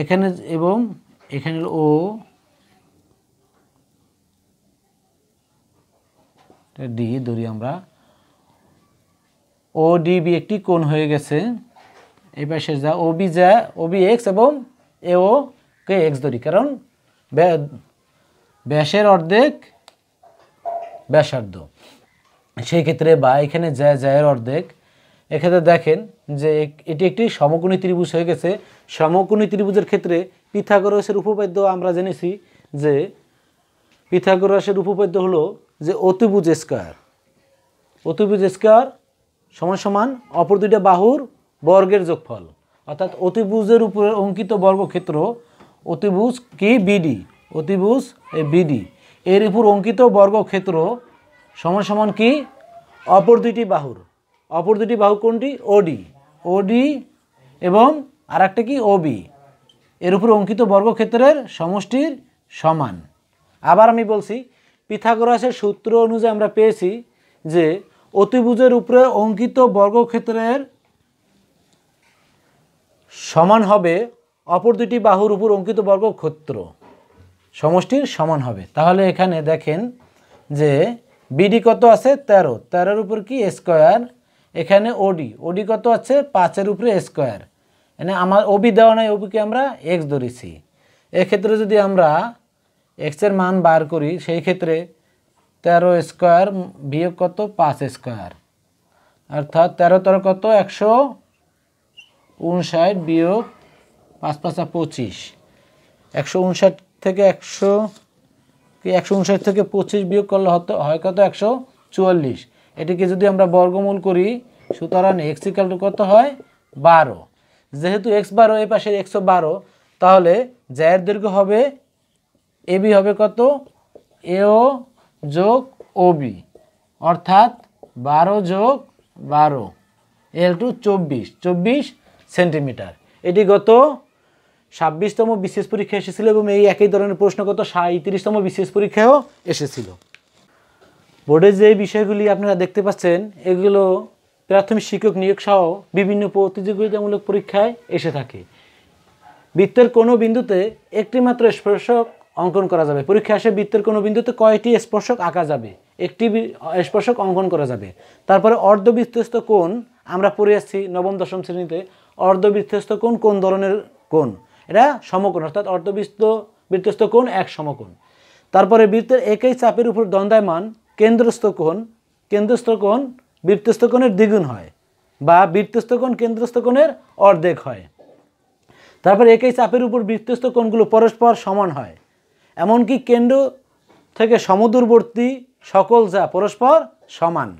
এখানে এবং এখানের ও ডি ধরি আমরা ও ডিবি একটি কোণ হয়ে গেছে এই পাশে যা ও বি যা বি এক্স এবং এ ও কে এক্স ধরি কারণ ব্যাসের অর্ধেক ব্যাসার্ধ সেই ক্ষেত্রে বা এখানে যা যায়ের অর্ধেক এক্ষেত্রে দেখেন যে এটি একটি সমকোণী ত্রিভুজ হয়ে গেছে সমকোণী ত্রিভুজের ক্ষেত্রে পিথাগোরাসের উপপাদ্য আমরা জেনেছি যে পিথাগোরাসের উপপাদ্য হলো যে অতিভুজ স্কোয়ার অতিভুজ স্কোয়ার সমান সমান অপর দুইটা বাহুর বর্গের যোগফল অর্থাৎ অতিভুজের উপরে অঙ্কিত বর্গক্ষেত্র অতিভুজ কি বিডি অতিভুজ বিডি এর উপর অঙ্কিত বর্গক্ষেত্র সমান সমান কি অপর দুইটি বাহুর অপর দুটি বাহু কোনটি ওডি ওডি এবং আর কি ওবি এর উপর অঙ্কিত বর্গক্ষেত্রের সমষ্টির সমান আবার আমি বলছি পিথাগোরাসের সূত্র অনুযায়ী আমরা পেয়েছি যে অতিভুজের উপরে অঙ্কিত বর্গক্ষেত্রের সমান হবে অপর দুটি বাহুর উপর অঙ্কিত বর্গক্ষেত্র সমষ্টির সমান হবে তাহলে এখানে দেখেন যে বিডি কত আছে ১৩ তেরোর উপর কি স্কোয়ার এখানে ওডি ওডি কত আছে পাঁচের উপরে স্কোয়ার মানে আমার ওবি দেওয়া নাই ওবিকে আমরা এক্স ধরেছি এক্ষেত্রে যদি আমরা এক্সের মান বার করি সেই ক্ষেত্রে তেরো স্কোয়ার বিয়োগ কত পাঁচ স্কোয়ার অর্থাৎ তেরো তেরো কত একশো উনষাট বিয়োগ পাঁচ পাঁচা পঁচিশ একশো উনষাট থেকে একশো কি একশো উনষাট থেকে পঁচিশ বিয়োগ করলে হতো হয় কত একশো চুয়াল্লিশ এটিকে যদি আমরা বর্গমূল করি সুতরাং এক্স ইকাল টু কত হয় বারো যেহেতু এক্স বারো এই পাশের একশো বারো তাহলে জায়ের দীর্ঘ হবে এবি হবে কত এও যোগ ওবি অর্থাৎ বারো যোগ বারো এল টু চব্বিশ চব্বিশ সেন্টিমিটার এটি গত ছাব্বিশতম বিশেষ পরীক্ষা এসেছিল এবং এই একই ধরনের প্রশ্ন গত সাঁত্রিশতম বিশেষ পরীক্ষায়ও এসেছিল বোর্ডের যে বিষয়গুলি আপনারা দেখতে পাচ্ছেন এগুলো প্রাথমিক শিক্ষক নিয়োগ সহ বিভিন্ন প্রতিযোগিতামূলক পরীক্ষায় এসে থাকে বৃত্তের কোনো বিন্দুতে একটিমাত্র স্পর্শক অঙ্কন করা যাবে পরীক্ষায় আসে বৃত্তের কোনো বিন্দুতে কয়টি স্পর্শক আঁকা যাবে একটি স্পর্শক অঙ্কন করা যাবে তারপরে অর্ধবিস্তস্ত কোণ আমরা পড়ে আসছি নবম দশম শ্রেণীতে অর্ধবিস্তস্ত কোণ কোন ধরনের কোণ এটা সমকোণ অর্থাৎ অর্ধবিস্ত বৃত্তস্ত কোণ এক সমকোণ তারপরে বৃত্তের একই চাপের উপর দ্বন্দ্বায়মান কেন্দ্রস্থ কোন কেন্দ্রস্থ কোন বৃত্তস্থ কোণের দ্বিগুণ হয় বা বৃত্তস্থ কোণ কেন্দ্রস্থ কোণের অর্ধেক হয় তারপরে একই চাপের উপর বৃত্তস্থ কোণগুলো পরস্পর সমান হয় এমনকি কেন্দ্র থেকে সমদূরবর্তী সকল যা পরস্পর সমান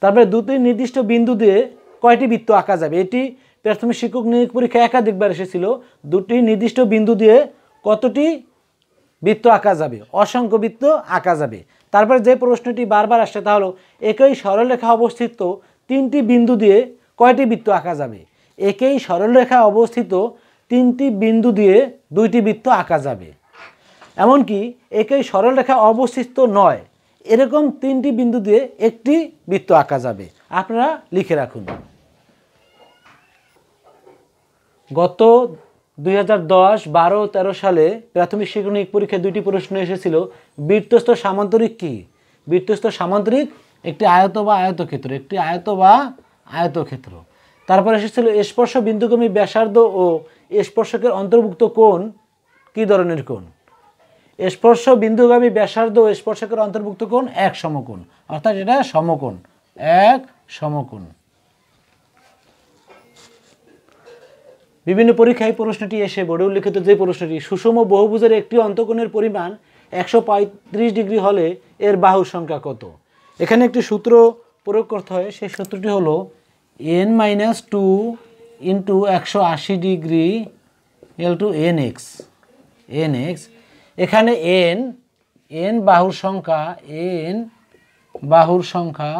তারপরে দুটি নির্দিষ্ট বিন্দু দিয়ে কয়টি বৃত্ত আঁকা যাবে এটি প্রাথমিক শিক্ষক নিয়োগ পরীক্ষা একাধিকবার এসেছিল দুটি নির্দিষ্ট বিন্দু দিয়ে কতটি বৃত্ত আঁকা যাবে অসংখ্য বৃত্ত আঁকা যাবে তারপরে যে প্রশ্নটি বারবার আসছে তা হলো একই সরলরেখা অবস্থিত তিনটি বিন্দু দিয়ে কয়টি বৃত্ত আঁকা যাবে একই সরলরেখা অবস্থিত তিনটি বিন্দু দিয়ে দুইটি বৃত্ত আঁকা যাবে এমনকি একই সরলরেখা অবস্থিত নয় এরকম তিনটি বিন্দু দিয়ে একটি বৃত্ত আঁকা যাবে আপনারা লিখে রাখুন গত দুই হাজার দশ বারো তেরো সালে প্রাথমিক শিক্ষণিক পরীক্ষায় দুইটি প্রশ্ন এসেছিল বৃত্তস্থ সামান্তরিক কি বৃত্তস্থ সামান্তরিক একটি আয়ত বা আয়তক্ষেত্র একটি আয়ত বা আয়তক্ষেত্র তারপর এসেছিল স্পর্শ বিন্দুগমী ব্যাসার্ধ ও স্পর্শকের অন্তর্ভুক্ত কোন কি ধরনের কোন স্পর্শ বিন্দুগামী ব্যাসার্ধ ও স্পর্শকের অন্তর্ভুক্ত কোণ এক সমকোণ অর্থাৎ এটা সমকোণ এক সমকোণ বিভিন্ন পরীক্ষায় প্রশ্নটি এসে বোর্ডে উল্লেখিত যে প্রশ্নটি সুষম বহুভুজের একটি অন্তকোণের পরিমাণ একশো ডিগ্রি হলে এর বাহু সংখ্যা কত এখানে একটি সূত্র প্রয়োগ করতে হয় সেই সূত্রটি হল এন মাইনাস টু ইন্টু একশো আশি ডিগ্রি এল two n x n x এখানে এন এন বাহুর সংখ্যা এন বাহুর সংখ্যা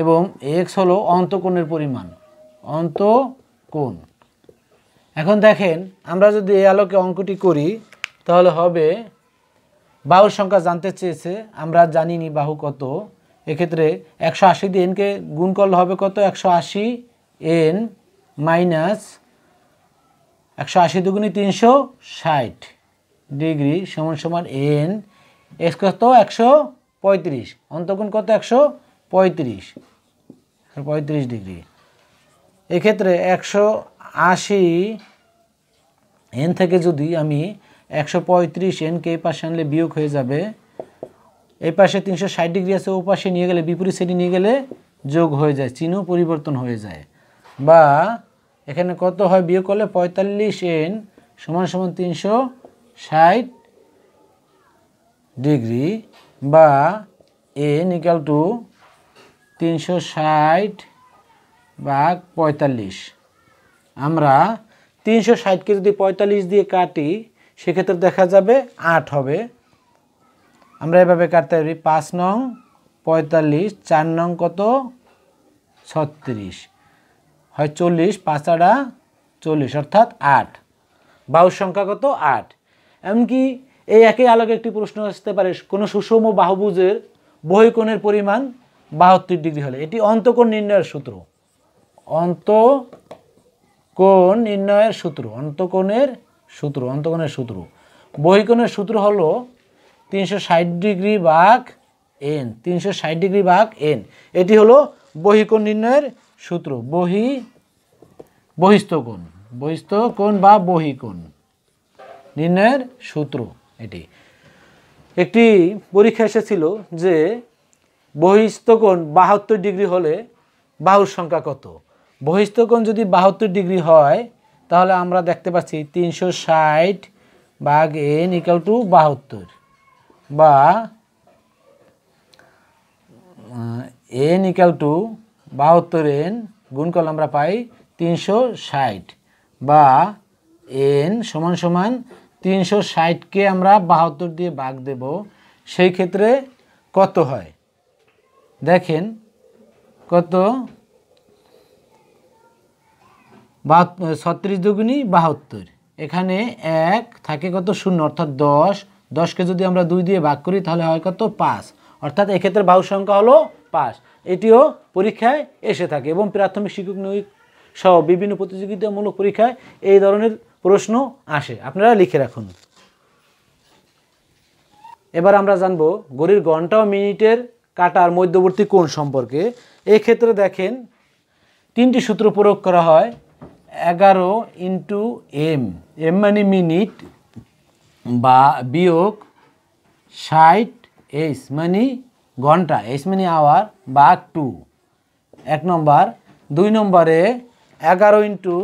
এবং এক্স হলো অন্তকোণের পরিমাণ অন্তকোণ এখন দেখেন আমরা যদি এই আলোকে অঙ্কটি করি তাহলে হবে বাহুর সংখ্যা জানতে চেয়েছে আমরা জানিনি বাহু কত এক্ষেত্রে একশো আশি দিয়ে এনকে গুণ করলে হবে কত একশো আশি এন মাইনাস একশো আশি দুগুণি তিনশো ষাট ডিগ্রি সমান সমান এন এক্স কত একশো পঁয়ত্রিশ অন্তগুণ কত একশো পঁয়ত্রিশ পঁয়ত্রিশ ডিগ্রি এক্ষেত্রে একশো আশি এন থেকে যদি আমি একশো পঁয়ত্রিশ এনকে এই পাশে আনলে বিয়োগ হয়ে যাবে এই পাশে তিনশো ষাট ডিগ্রি আছে ও পাশে নিয়ে গেলে বিপরীত সাইডে নিয়ে গেলে যোগ হয়ে যায় চিহ্ন পরিবর্তন হয়ে যায় বা এখানে কত হয় বিয়োগ করলে পঁয়তাল্লিশ এন সমান সমান তিনশো ষাট ডিগ্রি বা এন ইকাল টু তিনশো ষাট বা পঁয়তাল্লিশ আমরা তিনশো ষাটকে যদি পঁয়তাল্লিশ দিয়ে কাটি সেক্ষেত্রে দেখা যাবে আট হবে আমরা এভাবে কাটতে পারি পাঁচ নং পঁয়তাল্লিশ চার নং কত ছত্রিশ হয় চল্লিশ পাঁচাড়া চল্লিশ অর্থাৎ আট বাহু সংখ্যা কত আট এমনকি এই একই আলোকে একটি প্রশ্ন আসতে পারে কোনো সুষম বাহুবুজের বহিকোণের পরিমাণ বাহাত্তর ডিগ্রি হলে এটি অন্তকোণ নির্ণয়ের সূত্র অন্তকোণ নির্ণয়ের সূত্র অন্তকোণের সূত্র অন্তকোণের সূত্র বহিকোণের সূত্র হল তিনশো ডিগ্রি বাঘ এন তিনশো ডিগ্রি বাঘ এন এটি হলো বহিকোণ নির্ণয়ের সূত্র বহি বহিস্থ কোণ বহিস্থ কোণ বা বহি কোণ নির্ণয়ের সূত্র এটি একটি পরীক্ষা এসেছিল যে বহিস্থকোণ বাহাত্তর ডিগ্রি হলে বাহুর সংখ্যা কত বহিস্থকোণ যদি বাহাত্তর ডিগ্রি হয় তাহলে আমরা দেখতে পাচ্ছি তিনশো ষাট বাঘ এন ইকাল টু বাহাত্তর বা এন ইকাল টু বাহাত্তর এন গুণ করলে আমরা পাই তিনশো ষাট বা এন সমান সমান তিনশো ষাটকে আমরা বাহাত্তর দিয়ে ভাগ দেব সেই ক্ষেত্রে কত হয় দেখেন কত ছত্রিশ দুগুণী বাহাত্তর এখানে এক থাকে কত শূন্য অর্থাৎ দশ দশকে যদি আমরা দুই দিয়ে ভাগ করি তাহলে হয় কত পাঁচ অর্থাৎ এক্ষেত্রে বাহু সংখ্যা হলো পাঁচ এটিও পরীক্ষায় এসে থাকে এবং প্রাথমিক শিক্ষক নিয়োগ সহ বিভিন্ন প্রতিযোগিতামূলক পরীক্ষায় এই ধরনের প্রশ্ন আসে আপনারা লিখে রাখুন এবার আমরা জানব গড়ির ঘন্টা ও মিনিটের কাটার মধ্যবর্তী কোণ সম্পর্কে ক্ষেত্রে দেখেন তিনটি সূত্র প্রয়োগ করা হয় এগারো ইন্টু এম এম মানে মিনিট বা বিয়োগ ষাট এইস মানে ঘন্টা এস মিনি আওয়ার বা টু এক নম্বর দুই নম্বরে এগারো ইন্টু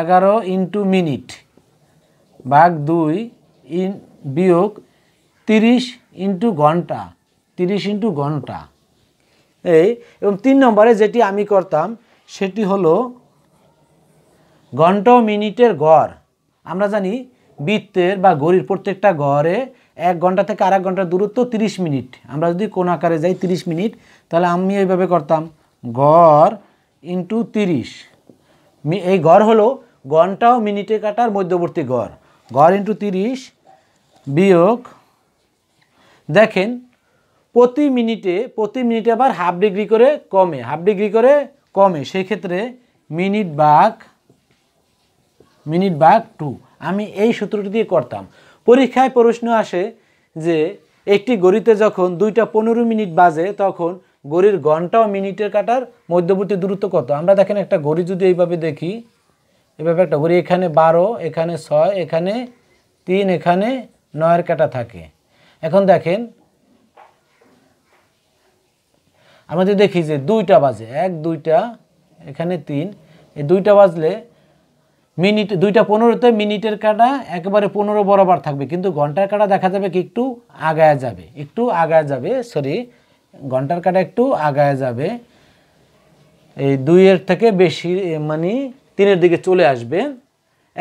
এগারো ইন্টু মিনিট বাঘ দুই ইন বিয়োগ তিরিশ ইন্টু ঘন্টা তিরিশ ইন্টু ঘন্টা এই এবং তিন নম্বরে যেটি আমি করতাম সেটি হলো ঘন্টা মিনিটের গড় আমরা জানি বৃত্তের বা ঘড়ির প্রত্যেকটা গড়ে এক ঘন্টা থেকে আর এক ঘন্টার দূরত্ব 30 মিনিট আমরা যদি কোন আকারে যাই 30 মিনিট তাহলে আমি এইভাবে করতাম গড় ইন্টু তিরিশ এই গড় হলো ঘন্টা ও মিনিটে কাটার মধ্যবর্তী গড় গড় ইন্টু তিরিশ বিয়োগ দেখেন প্রতি মিনিটে প্রতি মিনিটে আবার হাফ ডিগ্রি করে কমে হাফ ডিগ্রি করে কমে সেই ক্ষেত্রে মিনিট বাঘ মিনিট বাঘ টু আমি এই সূত্রটি দিয়ে করতাম পরীক্ষায় প্রশ্ন আসে যে একটি গড়িতে যখন দুইটা পনেরো মিনিট বাজে তখন গড়ির ঘন্টা ও মিনিটের কাটার মধ্যবর্তী দূরত্ব কত আমরা দেখেন একটা গড়ি যদি এইভাবে দেখি এভাবে একটা গড়ি এখানে বারো এখানে ছয় এখানে তিন এখানে নয়ের কাটা থাকে এখন দেখেন আমরা যদি দেখি যে দুইটা বাজে এক দুইটা এখানে তিন এই দুইটা বাজলে মিনিট দুইটা পনেরোতে মিনিটের কাটা একেবারে পনেরো বরাবর থাকবে কিন্তু ঘন্টার কাটা দেখা যাবে কি একটু আগায় যাবে একটু আগায় যাবে সরি ঘন্টার কাটা একটু আগায় যাবে এই দুইয়ের থেকে বেশি মানে তিনের দিকে চলে আসবে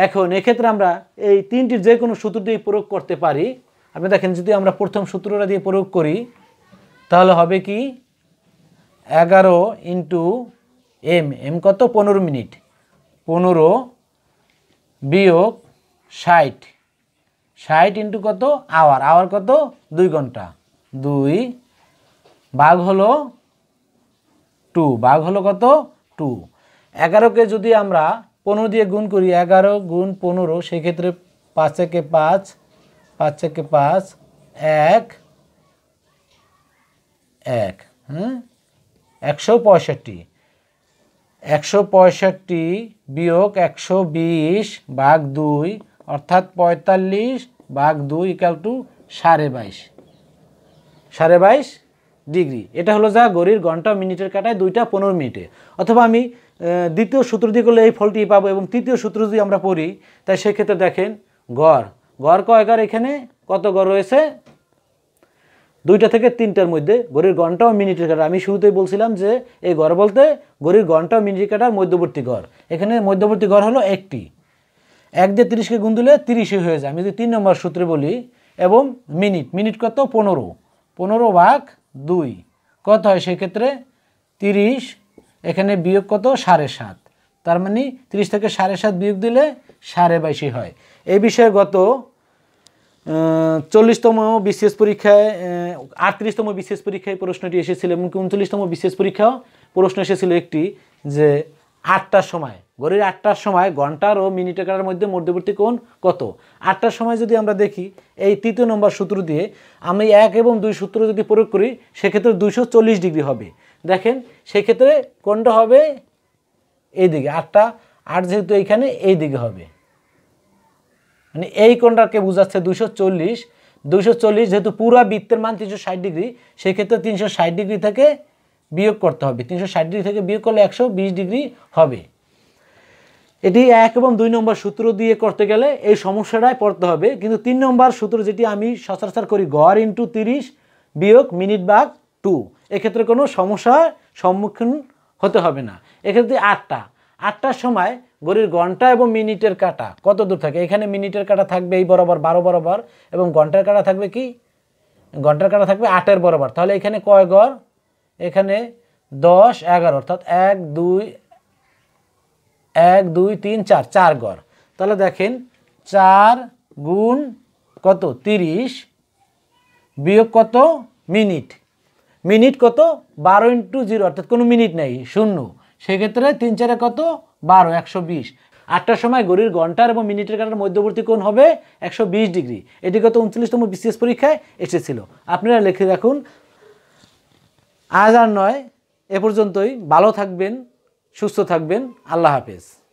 এখন এক্ষেত্রে আমরা এই তিনটির যে কোনো সূত্র দিয়ে প্রয়োগ করতে পারি আপনি দেখেন যদি আমরা প্রথম সূত্রটা দিয়ে প্রয়োগ করি তাহলে হবে কি এগারো ইন্টু এম এম কত পনেরো মিনিট পনেরো বিয়োগ ষাট ষাট ইন্টু কত আওয়ার আওয়ার কত দুই ঘন্টা দুই বাঘ হলো টু বাঘ হলো কত টু এগারোকে যদি আমরা পনেরো দিয়ে গুণ করি এগারো গুণ পনেরো সেক্ষেত্রে পাঁচ একে পাঁচ পাঁচ একে পাঁচ এক এক হুম একশো পঁয়ষট্টি একশো পঁয়ষট্টি বিয়োগ একশো বিশ ভাগ দুই অর্থাৎ পঁয়তাল্লিশ ভাগ দুই ইকাল টু সাড়ে বাইশ সাড়ে বাইশ ডিগ্রি এটা হলো যা গড়ির ঘন্টা মিনিটের কাটায় দুইটা পনেরো মিনিটে অথবা আমি দ্বিতীয় সূত্র দিয়ে করলে এই ফলটি পাবো এবং তৃতীয় সূত্র যদি আমরা পড়ি তাই সেক্ষেত্রে দেখেন গড় গড় কয়কার এখানে কত গড় রয়েছে দুইটা থেকে তিনটার মধ্যে ঘড়ির ঘন্টা ও মিনিটের কাটা আমি শুরুতেই বলছিলাম যে এই ঘর বলতে ঘড়ির ঘন্টা ও মিনিটের কাটার মধ্যবর্তী ঘর এখানে মধ্যবর্তী ঘর হলো একটি এক দিয়ে তিরিশকে গুণ দিলে তিরিশে হয়ে যায় আমি যদি তিন নম্বর সূত্রে বলি এবং মিনিট মিনিট কত পনেরো পনেরো ভাগ দুই কত হয় সেক্ষেত্রে তিরিশ এখানে বিয়োগ কত সাড়ে সাত তার মানে তিরিশ থেকে সাড়ে সাত বিয়োগ দিলে সাড়ে বাইশে হয় এই বিষয়ে গত চল্লিশতম বিশেষ পরীক্ষায় আটত্রিশতম বিশেষ পরীক্ষায় প্রশ্নটি এসেছিল এবং উনচল্লিশতম বিশেষ পরীক্ষাও প্রশ্ন এসেছিল একটি যে আটটার সময় ঘড়ির আটটার সময় ঘন্টার ও মিনিট মধ্যে মধ্যবর্তী কোণ কত আটটার সময় যদি আমরা দেখি এই তৃতীয় নম্বর সূত্র দিয়ে আমি এক এবং দুই সূত্র যদি প্রয়োগ করি সেক্ষেত্রে দুশো ডিগ্রি হবে দেখেন সেক্ষেত্রে কোনটা হবে এই দিকে আটটা আট যেহেতু এইখানে এই দিকে হবে মানে এই কোণটাকে বোঝাচ্ছে দুশো চল্লিশ দুশো চল্লিশ যেহেতু পুরো বৃত্তের মান তিনশো ষাট ডিগ্রি সেক্ষেত্রে তিনশো ষাট ডিগ্রি থেকে বিয়োগ করতে হবে তিনশো ষাট ডিগ্রি থেকে বিয়োগ করলে একশো বিশ ডিগ্রি হবে এটি এক এবং দুই নম্বর সূত্র দিয়ে করতে গেলে এই সমস্যাটাই পড়তে হবে কিন্তু তিন নম্বর সূত্র যেটি আমি সচরাচর করি গড় ইন্টু তিরিশ বিয়োগ মিনিট বাঘ টু এক্ষেত্রে কোনো সমস্যার সম্মুখীন হতে হবে না এক্ষেত্রে আটটা আটটার সময় ঘড়ির ঘন্টা এবং মিনিটের কাটা কত দূর থাকে এখানে মিনিটের কাটা থাকবে এই বরাবর বারো বরাবর এবং ঘন্টার কাটা থাকবে কি ঘন্টার কাটা থাকবে আটের বরাবর তাহলে এখানে কয় গড় এখানে দশ এগারো অর্থাৎ এক দুই এক দুই তিন চার চার গড় তাহলে দেখেন চার গুণ কত তিরিশ বিয়োগ কত মিনিট মিনিট কত বারো ইন্টু জিরো অর্থাৎ কোনো মিনিট নেই শূন্য সেক্ষেত্রে তিন চারে কত বারো একশো বিশ আটটার সময় গড়ির ঘন্টার এবং মিনিটের কাটার মধ্যবর্তী কোণ হবে একশো বিশ ডিগ্রি এটি গত উনচল্লিশতম বিসিএস পরীক্ষায় এসেছিল আপনারা লিখে রাখুন আজ আর নয় এ পর্যন্তই ভালো থাকবেন সুস্থ থাকবেন আল্লাহ হাফেজ